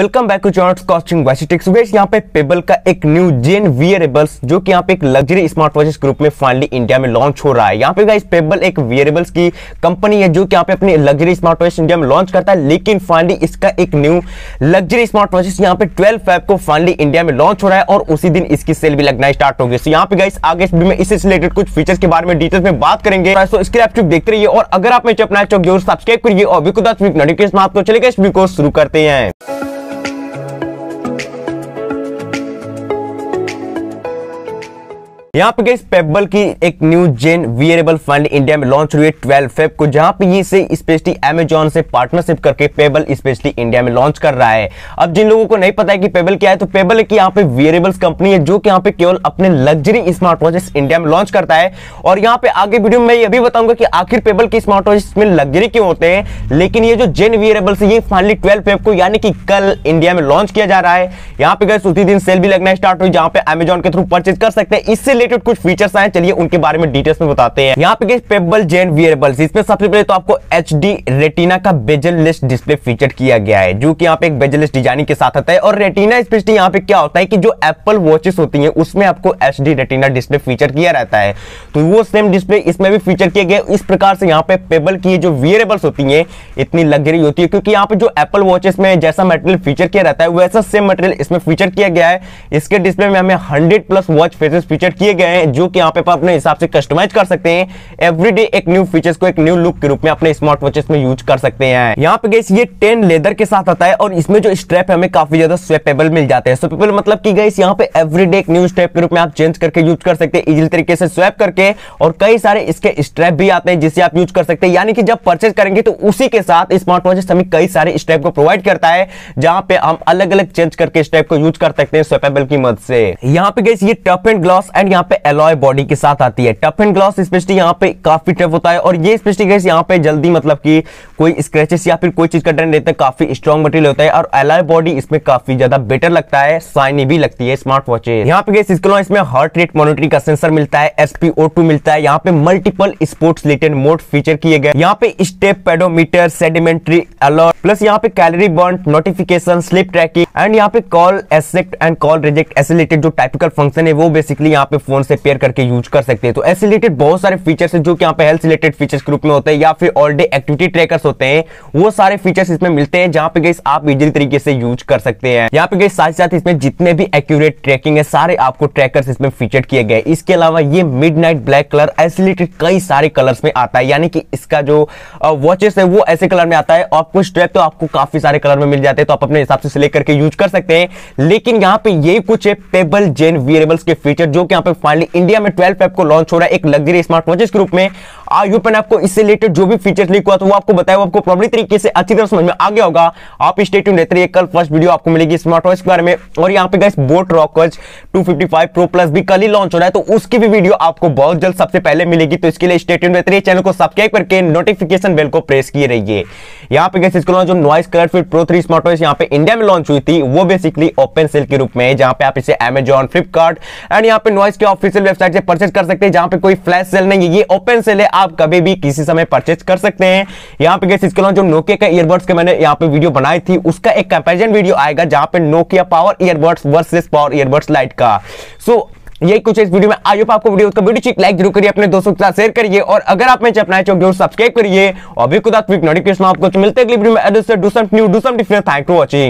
welcome back to channel कॉस्टिंग वैसिटिक्स वेट तो यहाँ पे पेबल का एक न्यू जेन वियरेबल्स जो कि यहाँ पे एक लग्जरी स्मार्ट वॉचेस ग्रुप में फाइनली इंडिया में लॉन्च हो रहा है यहाँ पे गाइस पेबल एक वियरेबल्स की कंपनी है जो कि यहाँ पे अपने लग्जरी स्मार्ट वॉचेस इंडिया में लॉन्च करता है लेकिन फाइनली इसका एक न्यू लग्जरी स्मार्ट वॉचेस यहाँ पे ट्वेल्व फाइव को फाइनली इंडिया में लॉन्च हो रहा है और उसी दिन इसकी सेल भी लगना स्टार्ट हो गई यहाँ पे गाइस आगे में इससे रिलेटेड कुछ फीचर्स के बारे में डिटेल्स में बात करेंगे तो इसके आप देखते रहिए और अगर आप मेरे अपना चौक तो जरूर सब्सक्राइब करिए और विकुदात नोटिफिकेशन आपको चलेगा इस वीडियो को शुरू करते हैं यहाँ पे गई पेबल की एक new gen wearable band India में लॉन्च हुई है ट्वेल्व फेब को जहाँ पे ये से स्पेशली से पार्टनरशिप करके पेबल स्पेशली इंडिया में लॉन्च कर रहा है अब जिन लोगों को नहीं पता है कि पेबल क्या है तो पेबल एक यहाँ पे वियरेबल्स कंपनी है जो कि यहाँ पे केवल अपने लग्जरी स्मार्ट वॉचेस इंडिया में लॉन्च करता है और यहाँ पे आगे वीडियो में ये भी बताऊंगा कि आखिर पेबल के स्मार्ट वॉचेस में लग्जरी क्यों होते हैं लेकिन ये जो जेन वियरेबल ये फाइनली ट्वेल्व फेब को यानी कि कल इंडिया में लॉन्च किया जा रहा है यहाँ पे गए उसी दिन सेल भी लगना स्टार्ट हुई जहाँ पे अमेजोन के थ्रू परचेज कर सकते हैं इससे रिलेटेड कुछ फीचर्स आए चलिए उनके बारे में डिटेल्स में बताते हैं यहाँ पे पेबल जेन वियरबल इसमें सबसे पहले तो आपको एच रेटिना का बेजललेस डिस्प्ले फीचर किया गया है जो की यहाँ पे एक बेजललेस डिजाइनिंग के साथ आता है और रेटिना स्पेशली यहाँ पे क्या होता है की जो एप्पल वॉचेस होती है उसमें आपको एच रेटिना डिस्प्ले फीचर किया रहता है तो वो सेम डिस्प्ले इसमें भी फीचर किया गया इस प्रकार से यहाँ पे पेबल की जो वियरेबल्स होती है इतनी लग्जरी होती है क्योंकि यहाँ पे जो एप्पल वॉचेस में जैसा मटेरियल फीचर किया रहता है वैसा सेम मटेरियल इसमें फीचर किया गया है इसके डिस्प्ले में हमें 100 प्लस वॉच फेसेस फीचर किए दिए गए हैं जो कि आप अपने हिसाब से कस्टमाइज कर सकते हैं एवरीडे एक न्यू फीचर्स को एक न्यू लुक के रूप में अपने स्मार्ट वॉचेस में यूज कर सकते हैं यहाँ पे गैस ये टेन लेदर के साथ आता है और इसमें जो स्ट्रेप है हमें काफी ज्यादा स्वेपेबल मिल जाते हैं स्वेपेबल मतलब की गैस यहाँ पे एवरीडे एक न्यू स्ट्रैप के रूप में आप चेंज करके यूज कर सकते हैं इजिल तरीके से स्वेप करके और कई सारे इसके स्ट्रेप भी आते हैं जिसे आप यूज कर सकते हैं यानी कि जब परचेज करेंगे तो उसी के साथ स्मार्ट वॉचेस हमें कई सारे स्ट्रैप को प्रोवाइड करता है जहां पे हम अलग अलग चेंज करके स्ट्रैप को यूज कर सकते हैं स्वेपेबल की मदद से यहाँ पे गैस ये टफ एंड ग्लॉस एंड यहाँ पे एलॉय बॉडी के साथ आती है टफ एंड ग्लॉस स्पेशली यहाँ पे काफी टफ होता है और ये स्पेशली गैस यहाँ पे जल्दी मतलब कि कोई स्क्रेचेस या फिर कोई चीज का ट्रेंड रहता है काफी स्ट्रॉन्ग मटेरियल होता है और एलॉय बॉडी इसमें काफी ज्यादा बेटर लगता है साइनी भी लगती है स्मार्ट वॉचेस यहाँ पे गैस इसके इसमें हार्ट रेट मॉनिटरिंग का सेंसर मिलता है एसपी मिलता है यहाँ पे multiple sports related mode feature किए गए यहाँ पे step pedometer sedentary alert plus यहाँ पे कैलरी बॉन्ड नोटिफिकेशन स्लिप ट्रैकिंग एंड यहाँ पे call accept and call reject accelerated जो टाइपिकल फंक्शन है वो बेसिकली यहाँ पे फोन से पेयर करके यूज कर सकते हैं तो ऐसे रिलेटेड बहुत सारे फीचर्स हैं जो कि यहाँ पे हेल्थ रिलेटेड फीचर्स के रूप में होते हैं या फिर ऑल डे एक्टिविटी ट्रैकर्स होते हैं वो सारे फीचर्स इसमें मिलते हैं जहाँ पे गई आप इजी तरीके से यूज कर सकते हैं यहाँ पे गई साथ साथ इसमें जितने भी एक्यूरेट ट्रैकिंग है सारे आपको ट्रैकर्स इसमें फीचर किए गए इसके अलावा ये मिड ब्लैक कलर ऐसे रिलेटेड कई सारे कलर्स में आता है यानी कि इसका जो वॉचेस है वो ऐसे कलर में आता है आपको स्ट्रैप तो आपको काफी सारे कलर में मिल जाते हैं तो आप अपने हिसाब से सिलेक्ट करके यूज कर सकते हैं लेकिन यहाँ पे ये कुछ है पेबल जेन वियरेबल्स के फीचर जो कि यहाँ पे फाइनली इंडिया में ट्वेल्व एप को लॉन्च हो रहा है एक लग्जरी स्मार्ट वॉचेस के रूप में आई होप आपको इससे रिलेटेड जो भी फीचर्स लिख हुआ था तो वो आपको बताया आपको प्रॉब्लम तरीके से अच्छी तरह समझ में आ गया होगा आप स्टेट्यून रहते रहिए कल फर्स्ट वीडियो आपको मिलेगी स्मार्ट वॉच के बारे में और यहाँ पे गए बोट रॉकर्स 255 प्रो प्लस भी कल ही लॉन्च हो रहा है तो उसकी भी वीडियो आपको बहुत जल्द सबसे पहले मिलेगी तो इसके लिए स्टेट्यून रहते रहिए चैनल को सब्सक्राइब करके नोटिफिकेशन बेल को प्रेस किए रहिए यहाँ पे गए इसको जो noise colour fit pro three smart watch यहाँ पे इंडिया में लॉन्च हुई थी वो बेसिकली ओपन सेल के रूप में जहाँ पे आप इसे एमेजॉन फ्लिपकार्ट एंड यहाँ पे नॉइस के ऑफिशियल वेबसाइट से परचेज कर सकते हैं जहाँ पे कोई फ्लैश सेल नहीं है ये ओपन सेल है आप कभी भी किसी समय परचेज कर सकते हैं यहाँ पे गैस इसके अलावा जो नोकिया का ईयरबड्स के मैंने यहाँ पे वीडियो बनाई थी उसका एक कंपेरिजन वीडियो आएगा जहां पे Nokia power earbuds versus power earbuds lite का सो so, यही कुछ इस वीडियो में आइए आपको वीडियो का वीडियो चीक लाइक जरूर करिए अपने दोस्तों के साथ शेयर करिए और अगर आप मेरे अपना चौक तो जरूर सब्सक्राइब करिए और भी खुदा क्विक नोटिफिकेशन आपको तो मिलते अगली वीडियो में do some new do some different thank for watching